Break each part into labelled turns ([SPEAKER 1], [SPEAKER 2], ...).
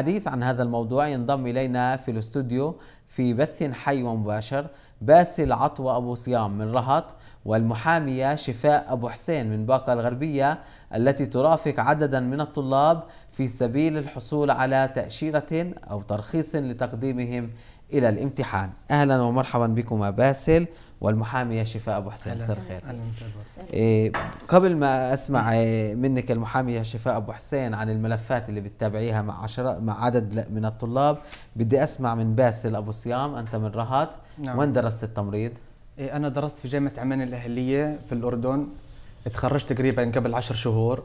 [SPEAKER 1] الحديث عن هذا الموضوع ينضم إلينا في الاستوديو في بث حي ومباشر باسل عطوة أبو صيام من رهط والمحامية شفاء أبو حسين من باقة الغربية التي ترافق عددا من الطلاب في سبيل الحصول على تأشيرة أو ترخيص لتقديمهم إلى الامتحان أهلا ومرحبا بكما باسل والمحامية شفاء أبو حسين مساء الخير إيه قبل ما أسمع إيه، منك المحامية شفاء أبو حسين عن الملفات اللي بتتابعيها مع عشرة مع عدد من الطلاب بدي أسمع من باسل أبو صيام أنت من رهات نعم. وين درست التمريض؟
[SPEAKER 2] إيه، أنا درست في جامعة عمان الأهلية في الأردن تخرجت تقريبا
[SPEAKER 1] قبل عشر شهور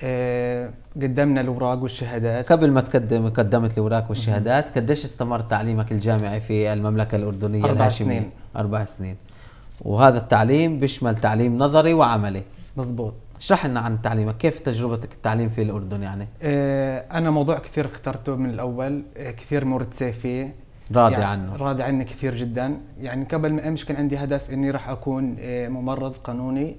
[SPEAKER 1] آه، قدمنا الاوراق والشهادات قبل ما تقدم قدمت الاوراق والشهادات قديش استمر تعليمك الجامعي في المملكه الاردنيه أربع سنين. اربع سنين وهذا التعليم بيشمل تعليم نظري وعملي مزبوط اشرح لنا عن تعليمك كيف تجربتك التعليم في الاردن يعني
[SPEAKER 2] آه، انا موضوع كثير اخترته من الاول آه، كثير مرتسي فيه راضي يعني عنه راضي عنه كثير جدا يعني قبل ما امشي كان عندي هدف اني راح اكون ممرض قانوني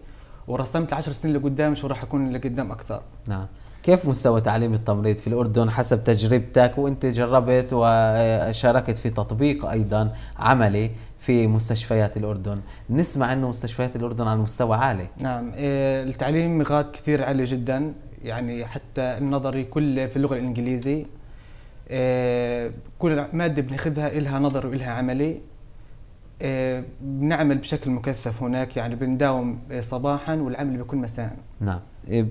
[SPEAKER 2] ورسمت العشر سنين اللي قدام شو راح اكون اللي قدام اكثر
[SPEAKER 1] نعم كيف مستوى تعليم التمريض في الأردن حسب تجربتك وأنت جربت وشاركت في تطبيق أيضا عملي في مستشفيات الأردن نسمع أنه مستشفيات الأردن على مستوى عالي
[SPEAKER 2] نعم إيه، التعليم غاد كثير عالي جدا يعني حتى النظري كله في اللغة الإنجليزي إيه، كل مادة بناخذها إلها نظر وإلها عملي بنعمل آه، بشكل مكثف هناك يعني بنداوم آه، صباحا والعمل بيكون مساء
[SPEAKER 1] نعم إيه،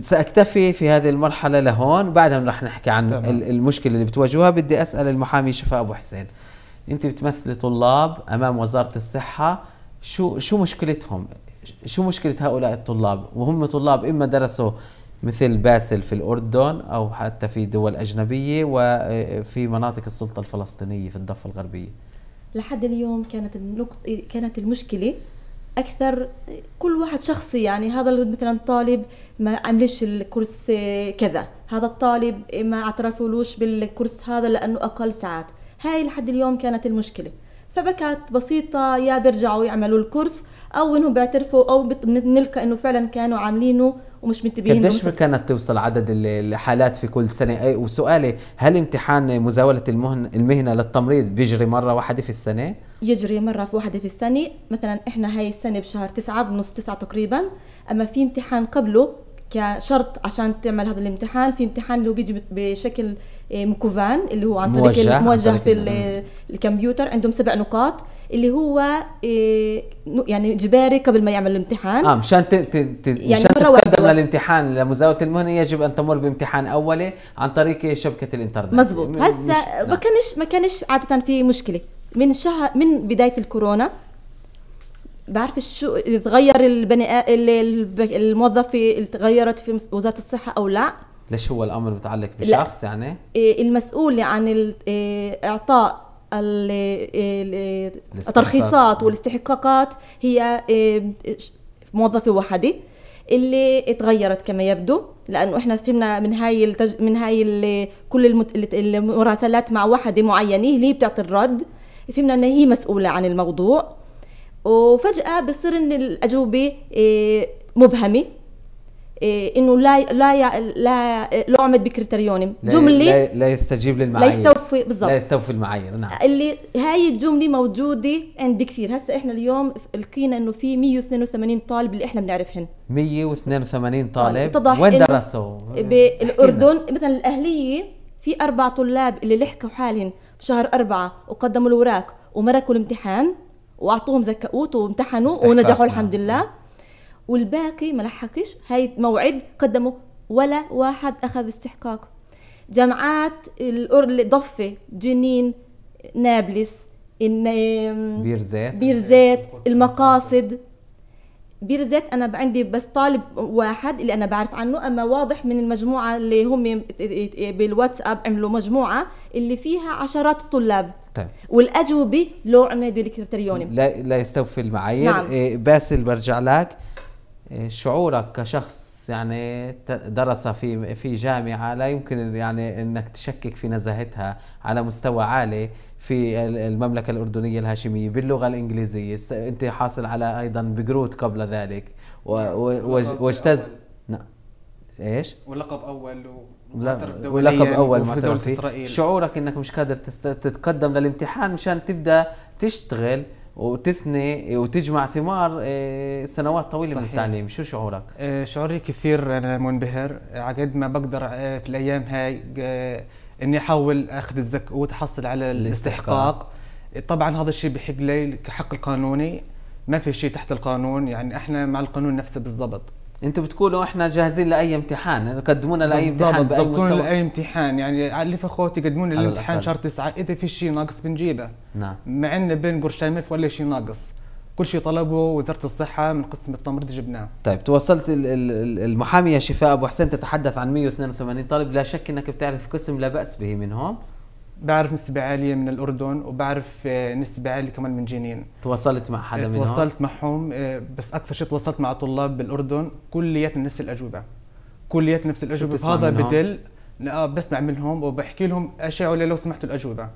[SPEAKER 1] ساكتفي في هذه المرحله لهون بعدها راح نحكي عن طبعا. المشكله اللي بتواجهوها بدي اسال المحامي شفاء ابو حسين انت بتمثلي طلاب امام وزاره الصحه شو شو مشكلتهم شو مشكله هؤلاء الطلاب وهم طلاب اما درسوا مثل باسل في الاردن او حتى في دول اجنبيه وفي آه، مناطق السلطه الفلسطينيه في الضفه الغربيه
[SPEAKER 3] لحد اليوم كانت النقطة كانت المشكلة اكثر كل واحد شخصي يعني هذا مثلا طالب ما عملش الكورس كذا هذا الطالب ما اعترفولوش بالكورس هذا لانه اقل ساعات هاي لحد اليوم كانت المشكله فبكت بسيطة يا بيرجعوا يعملوا الكورس أو إنهم بيعترفوا أو بنلقى إنه فعلا كانوا عاملينه ومش قد قديش
[SPEAKER 1] كانت توصل عدد الحالات في كل سنه إيه، وسؤالي هل امتحان مزاوله المهن المهنه للتمريض بيجري مره واحده في السنه
[SPEAKER 3] يجري مره في واحده في السنه مثلا احنا هاي السنه بشهر تسعة بنص تسعة تقريبا اما في امتحان قبله كشرط عشان تعمل هذا الامتحان في امتحان اللي هو بيجي بشكل إيه، مكوفان اللي هو عن طريق موجه, موجه في الكمبيوتر عندهم سبع نقاط اللي هو آه، يعني اجباري قبل ما يعمل الامتحان اه
[SPEAKER 1] مشان ت... ت... ت... يعني مشان تتقدم للامتحان لمزاوله المهنه يجب ان تمر بامتحان اولي عن طريق شبكه الانترنت مزبوط م... هسه مش... ما
[SPEAKER 3] نعم. كانش ما كانش عاده في مشكله من شهر من بدايه الكورونا بعرف شو تغير البني الموظفه تغيرت في وزاره الصحه او لا
[SPEAKER 1] ليش هو الامر متعلق بشخص يعني
[SPEAKER 3] إيه، المسؤول عن إيه، اعطاء إيه، إيه، الترخيصات والاستحقاقات هي إيه، موظفة وحدة اللي اتغيرت كما يبدو لانه احنا فهمنا من هاي التج... من هاي ال... كل المت... المراسلات مع وحده معينه اللي هي بتعطي الرد فهمنا انها هي مسؤوله عن الموضوع وفجاه بصير ان الاجوبه مبهمه إيه انه لا لا لا لا يعمد بكريتيريون جمله لا,
[SPEAKER 1] لا يستجيب للمعايير لا يستوفي بالضبط لا يستوفي المعايير نعم
[SPEAKER 3] اللي هاي الجمله موجوده عند كثير هسه احنا اليوم لقينا انه في 182 طالب اللي احنا بنعرفهم
[SPEAKER 1] 182 طالب وين درسوا
[SPEAKER 3] بالاردن مثلا الاهليه في اربع طلاب اللي لحقوا حالهم بشهر أربعة وقدموا الوراق ومركوا الامتحان واعطوهم زكاوت وامتحنوا ونجحوا الحمد لله نعم. والباقي ما لحقش هاي موعد قدموا ولا واحد اخذ استحقاقه جامعات الضفة جنين نابلس ان بيرزات بيرزات المقاصد بيرزات انا عندي بس طالب واحد اللي انا بعرف عنه اما واضح من المجموعه اللي هم بالواتساب عملوا مجموعه اللي فيها عشرات الطلاب طيب. والاجوبه لو عملت بالكريتيريون
[SPEAKER 1] لا لا يستوفي المعايير نعم. إيه، باسل برجع لك شعورك كشخص يعني درس في في جامعه لا يمكن يعني انك تشكك في نزاهتها على مستوى عالي في المملكه الاردنيه الهاشميه باللغه الانجليزيه انت حاصل على ايضا بجروت قبل ذلك يعني واجتز نعم. ايش؟
[SPEAKER 2] ولقب اول و... ولقب اول معترف فيه
[SPEAKER 1] شعورك انك مش قادر تست... تتقدم للامتحان مشان تبدا تشتغل وتثني وتجمع ثمار آه، سنوات طويله صحيح. من التعليم شو شعورك
[SPEAKER 2] آه، شعوري كثير انا منبهر عقد ما بقدر آه، في الايام هاي اني احاول اخذ الزك وتحصل على الاستحقاق طبعا هذا الشيء بحق لي كحق القانوني ما في شيء تحت القانون يعني احنا مع القانون نفسه بالضبط انتم بتقولوا احنا جاهزين لاي
[SPEAKER 1] امتحان قدمونا لاي امتحان باي قدمونا لاي
[SPEAKER 2] امتحان يعني علف اخواتي قدمونا الامتحان شهر تسعة اذا في شيء ناقص بنجيبه نعم مع انه بين شامف ولا شيء ناقص كل شيء طلبه وزاره الصحه من قسم التمريض جبناه
[SPEAKER 1] طيب توصلت المحاميه شفاء ابو حسين تتحدث عن 182 طالب لا شك انك بتعرف قسم لا باس به منهم بعرف نسبة عالية من الأردن وبعرف آه، نسبة عالية كمان من جنين تواصلت مع حدا إيه، منهم؟ تواصلت
[SPEAKER 2] معهم آه، بس أكثر شيء تواصلت مع طلاب بالأردن كلياتنا نفس الأجوبة كلياتنا نفس الأجوبة هذا بدل اه بسمع منهم وبحكي لهم اشعوا لي لو سمحتوا الاجوبه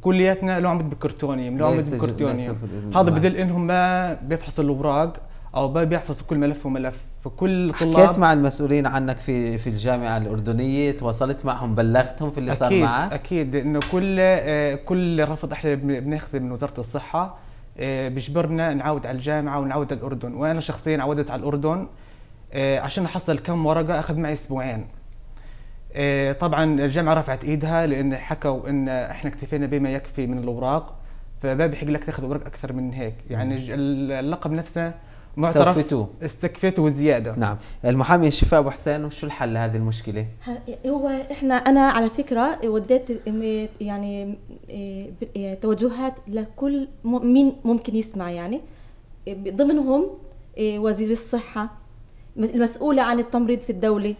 [SPEAKER 2] كلياتنا لو عم بكرتونيم لو عم بكرتونيم هذا بدل انهم ما بيفحصوا الاوراق او بيحفظ كل ملف وملف فكل طلاب حكيت مع
[SPEAKER 1] المسؤولين عنك في في الجامعه الاردنيه تواصلت معهم بلغتهم في اللي أكيد صار معك
[SPEAKER 2] اكيد انه كل آه، كل رفض احنا بناخذه من وزاره الصحه آه، بيجبرنا نعود على الجامعه ونعود على الاردن وانا شخصيا عودت على الاردن آه، عشان احصل كم ورقه اخذ معي اسبوعين طبعا الجامعه رفعت ايدها لان حكوا ان احنا اكتفينا بما يكفي من الاوراق فما بيحق لك تاخذ اوراق اكثر من هيك يعني اللقب نفسه معترف استكفيته وزياده
[SPEAKER 1] نعم المحامي شفاء ابو حسين وشو الحل لهذه المشكله
[SPEAKER 3] هو احنا انا على فكره وديت يعني إيه، إيه، توجهات لكل مين ممكن يسمع يعني ضمنهم إيه، وزير الصحه المسؤوله عن التمريض في الدوله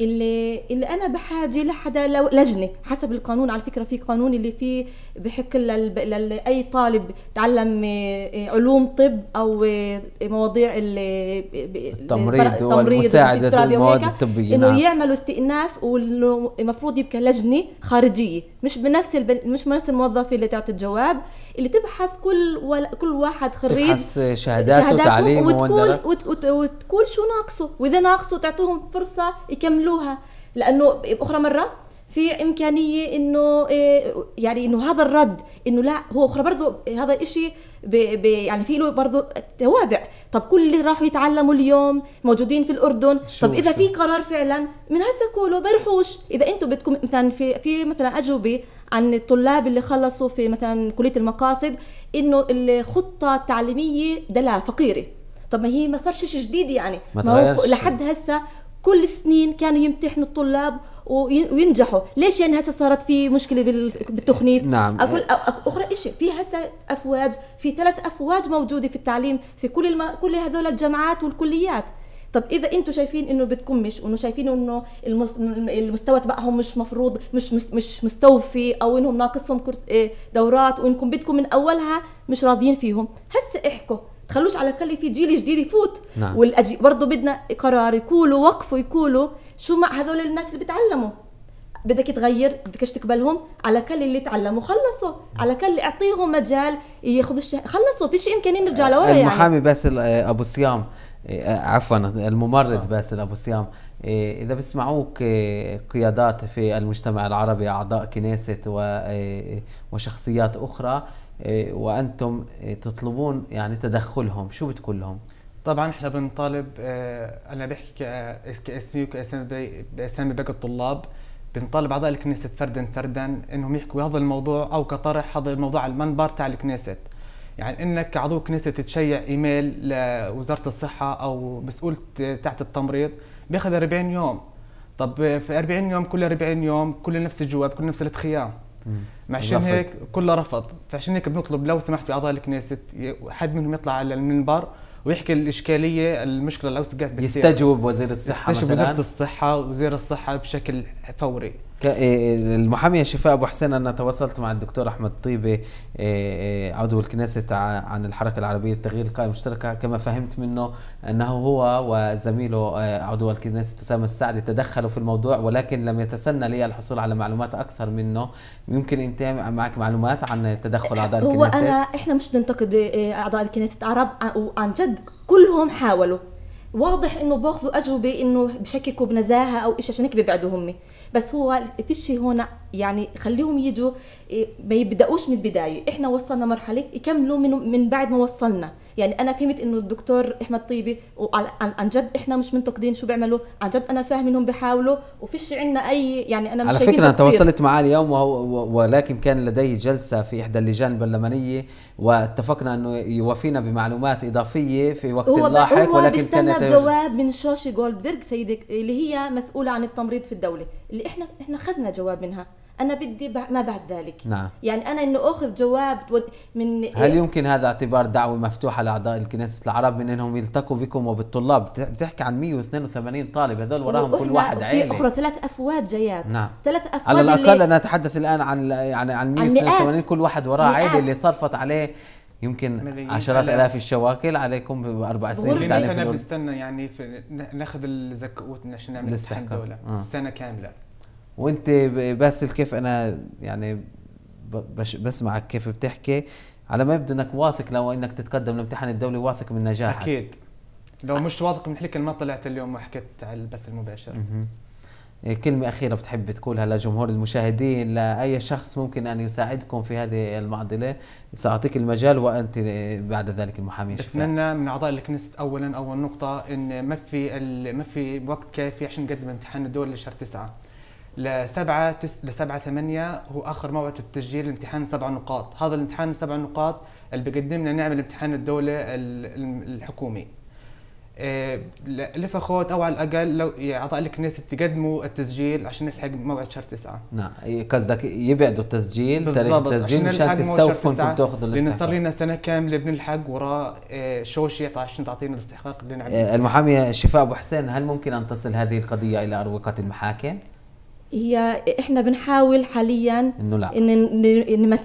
[SPEAKER 3] اللي اللي انا بحاجه لحدا لجنه حسب القانون على فكره في قانون اللي فيه بحق لاي طالب تعلم آه، آه، علوم طب او آه، مواضيع التمريض والمساعده المواد الطبيه انه نعم. يعملوا استئناف نعم. والمفروض يبقى لجنه خارجيه مش بنفس الب... مش بنفس الموظفه اللي تعطي الجواب اللي تبحث كل ولا كل واحد خريج تبحث شهاداته, شهاداته تعليمه وتقول وت... وتقول شو ناقصه واذا ناقصه تعطوهم فرصه يكملوها لانه باخرى مره في امكانيه انه إيه، يعني انه هذا الرد انه لا هو اخرى برضه هذا الشيء يعني في له برضه توابع طب كل اللي راحوا يتعلموا اليوم موجودين في الاردن طب اذا في قرار فعلا من هسه كله بيروحوش اذا انتم بدكم مثلا في في مثلا اجوبه عن الطلاب اللي خلصوا في مثلا كليه المقاصد انه الخطه التعليميه دلا فقيره طب ما هي ما صار شيء جديد يعني ما, ما هو لحد هسه كل السنين كانوا يمتحنوا الطلاب وينجحوا ليش يعني هسه صارت في مشكله بالتخنيت نعم أقول اخرى شيء في هسه افواج في ثلاث افواج موجوده في التعليم في كل الم... كل هذول الجامعات والكليات طب اذا انتم شايفين انه بتكمش وانه شايفين انه المس... المستوى تبعهم مش مفروض مش مش, مش مستوفي او انهم ناقصهم كرس... إيه، دورات وانكم بدكم من اولها مش راضيين فيهم هسه احكوا تخلوش على الاقل في جيل جديد يفوت نعم. والأجي... برضه بدنا قرار يقولوا وقفوا يقولوا شو مع هذول الناس اللي بتعلموا بدك تغير بدكش تقبلهم على كل اللي تعلموا خلصوا على كل اعطيهم مجال ياخذوا الشهاده خلصوا فيش امكانيه نرجع لورا يعني المحامي
[SPEAKER 1] باسل آه، ابو صيام آه، آه، عفوا الممرض باسل ابو صيام اذا بسمعوك قيادات في المجتمع العربي اعضاء كنيسه وشخصيات اخرى وانتم تطلبون يعني تدخلهم شو بتقول لهم؟
[SPEAKER 2] طبعا احنا بنطالب آه، انا بحكي آه، كاسمي وكاسامي باسامي باقي الطلاب بنطالب اعضاء الكنيسة فردا فردا انهم يحكوا هذا الموضوع او كطرح هذا الموضوع على المنبر تاع الكنيسة يعني انك كعضو كنيسة تشيع ايميل لوزارة الصحة او مسؤول تحت التمريض بياخذ 40 يوم طب في 40 يوم كل 40 يوم كل نفس الجواب كل نفس الاتخيام عشان هيك كله رفض فعشان هيك بنطلب لو سمحتوا اعضاء الكنيسة حد منهم يطلع على المنبر ويحكي الاشكاليه المشكله اللي وصلت قاعد يستجوب وزير الصحه مثلا وزير الصحه وزير الصحه بشكل فوري
[SPEAKER 1] إيه، إيه، المحامية شفاء أبو حسين أنا تواصلت مع الدكتور أحمد طيبة إيه، عضو الكنيسة عن الحركة العربية التغيير القائمة المشتركة كما فهمت منه أنه هو وزميله عضو الكنيسة أسامة السعدي تدخلوا في الموضوع ولكن لم يتسنى لي الحصول على معلومات أكثر منه يمكن أنت معك معلومات عن تدخل أعضاء الكنيسة هو أنا
[SPEAKER 3] إحنا مش بننتقد أعضاء الكنيسة العرب آه، عن جد كلهم حاولوا واضح انه باخذوا اجوبه انه بشككوا بنزاهه او شيء عشان هيك بيبعدوا هم بس هو في شيء هنا يعني خليهم يجوا إيه، ما يبداوش من البدايه احنا وصلنا مرحله يكملوا من من بعد ما وصلنا يعني انا فهمت انه الدكتور احمد طيبي عن جد احنا مش منتقدين شو بيعملوا عن جد انا فاهم انهم بيحاولوا وفيش عندنا اي يعني انا مش على فكره انا تواصلت
[SPEAKER 1] معاه اليوم وهو ولكن كان لديه جلسه في احدى اللجان البرلمانيه واتفقنا انه يوافينا بمعلومات اضافيه في وقت هو لاحق ولكن كان جواب
[SPEAKER 3] من شوشي جولدبرغ سيدك اللي هي مسؤوله عن التمريض في الدوله اللي احنا احنا خدنا جواب منها انا بدي ما بعد ذلك نعم يعني انا انه اخذ جواب من هل يمكن
[SPEAKER 1] هذا اعتبار دعوه مفتوحه لاعضاء الكنيسه العرب من انهم يلتقوا بكم وبالطلاب بتحكي عن 182 طالب هذول وراهم كل واحد عيله اخرى
[SPEAKER 3] ثلاث افواج جايات نعم ثلاث افواج على الاقل انا
[SPEAKER 1] اتحدث الان عن يعني عن 182 كل واحد وراه عيله اللي صرفت عليه يمكن عشرات الاف الشواكل عليكم باربع سنين في التعليم سنه
[SPEAKER 2] بنستنى يعني في ناخذ الزكوت عشان نعمل الدوله آه. سنه كامله
[SPEAKER 1] وانت بس كيف انا يعني بسمعك كيف بتحكي على ما يبدو انك واثق لو انك تتقدم الامتحان الدولي واثق من نجاحك
[SPEAKER 2] اكيد لو مش
[SPEAKER 1] واثق من حكي ما طلعت
[SPEAKER 2] اليوم وحكيت على البث المباشر
[SPEAKER 1] إيه، كلمة أخيرة بتحب تقولها لجمهور المشاهدين لأي شخص ممكن أن يساعدكم في هذه المعضلة سأعطيك المجال وأنت إيه، بعد ذلك المحامي
[SPEAKER 2] بتمنى من أعضاء الكنيسة أولا أول نقطة إن ما في ما في وقت كافي عشان نقدم امتحان الدول لشهر تسعة لسبعة تس... لسبعة ثمانية هو آخر موعد للتسجيل لامتحان السبع نقاط هذا الامتحان السبع نقاط اللي بقدم لنا نعمل امتحان الدولة الحكومي آه، لفخوت او على الاقل لو اعطاء الكنيسه تقدموا التسجيل عشان نلحق موعد شهر تسعة
[SPEAKER 1] نعم قصدك يبعدوا التسجيل تاريخ التسجيل مشان تستوفوا انكم تاخذوا الاستحقاق صار
[SPEAKER 2] لنا سنه كامله بنلحق وراء آه، شوشي عشان تعطينا الاستحقاق اللي نعمله آه،
[SPEAKER 1] المحاميه شفاء ابو حسين هل ممكن ان تصل هذه القضيه الى اروقه المحاكم؟
[SPEAKER 3] هي احنا بنحاول حاليا انه لا ان ان,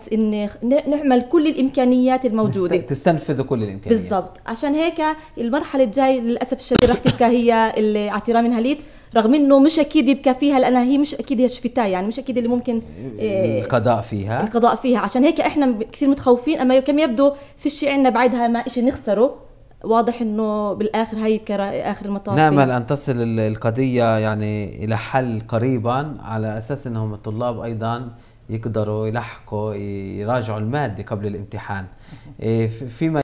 [SPEAKER 3] إن نعمل كل الامكانيات الموجوده
[SPEAKER 1] تستنفذ كل الامكانيات بالضبط
[SPEAKER 3] عشان هيك المرحله الجاي للاسف الشديد رح تبقى هي اللي من هاليت رغم انه مش اكيد يبقى فيها لانها هي مش اكيد هي شفتها يعني مش اكيد اللي ممكن آه، القضاء فيها القضاء فيها عشان هيك احنا كثير متخوفين اما كم يبدو في شيء عندنا بعدها ما شيء نخسره واضح انه بالاخر هي اخر المطاف نامل نعم،
[SPEAKER 1] ان تصل القضيه يعني الى حل قريبا على اساس انهم الطلاب ايضا يقدروا يلحقوا يراجعوا الماده قبل الامتحان إيه، فيما